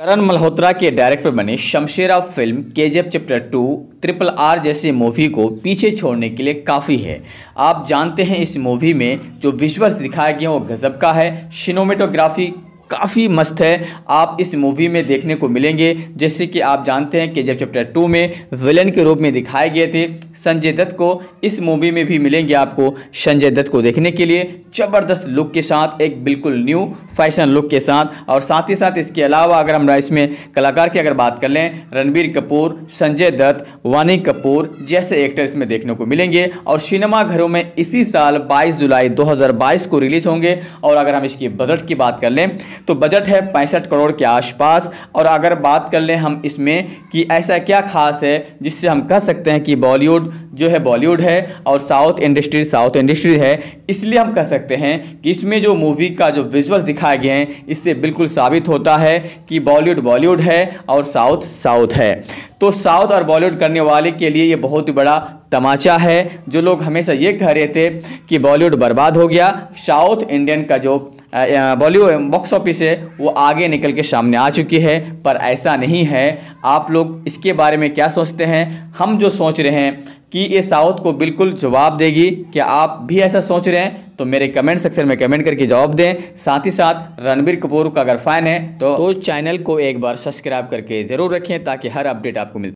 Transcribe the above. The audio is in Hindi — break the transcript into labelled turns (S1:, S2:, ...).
S1: करण मल्होत्रा के डायरेक्टर बने शमशेरा फिल्म के चैप्टर टू ट्रिपल आर जैसी मूवी को पीछे छोड़ने के लिए काफ़ी है आप जानते हैं इस मूवी में जो विजुअल्स दिखाया गया वो गज़ब का है शिनोमेटोग्राफी काफ़ी मस्त है आप इस मूवी में देखने को मिलेंगे जैसे कि आप जानते हैं कि जब चैप्टर टू में विलन के रूप में दिखाए गए थे संजय दत्त को इस मूवी में भी मिलेंगे आपको संजय दत्त को देखने के लिए ज़बरदस्त लुक के साथ एक बिल्कुल न्यू फैशन लुक के साथ और साथ ही साथ इसके अलावा अगर हम इसमें कलाकार की अगर बात कर लें रणबीर कपूर संजय दत्त वानी कपूर जैसे एक्टर इसमें देखने को मिलेंगे और सिनेमाघरों में इसी साल बाईस जुलाई दो को रिलीज होंगे और अगर हम इसकी बजट की बात कर लें तो बजट है पैंसठ करोड़ के आसपास और अगर बात कर लें हम इसमें कि ऐसा क्या खास है जिससे हम कह सकते हैं कि बॉलीवुड जो है बॉलीवुड है और साउथ इंडस्ट्री साउथ इंडस्ट्री है इसलिए हम कह सकते हैं कि इसमें जो मूवी का जो विजुअल दिखाए गए हैं इससे बिल्कुल साबित होता है कि बॉलीवुड बॉलीवुड है और साउथ साउथ है तो साउथ और बॉलीवुड करने वाले के लिए ये बहुत ही बड़ा तमाचा है जो लोग हमेशा ये कह रहे थे कि बॉलीवुड बर्बाद हो गया साउथ इंडियन का जो बॉलीवुड बॉक्स ऑफिस है वो आगे निकल के सामने आ चुकी है पर ऐसा नहीं है आप लोग इसके बारे में क्या सोचते हैं हम जो सोच रहे हैं कि ये साउथ को बिल्कुल जवाब देगी क्या आप भी ऐसा सोच रहे हैं तो मेरे कमेंट सेक्शन में कमेंट करके जवाब दें साथ ही साथ रणबीर कपूर का अगर फैन है तो, तो चैनल को एक बार सब्सक्राइब करके ज़रूर रखें ताकि हर अपडेट आपको मिले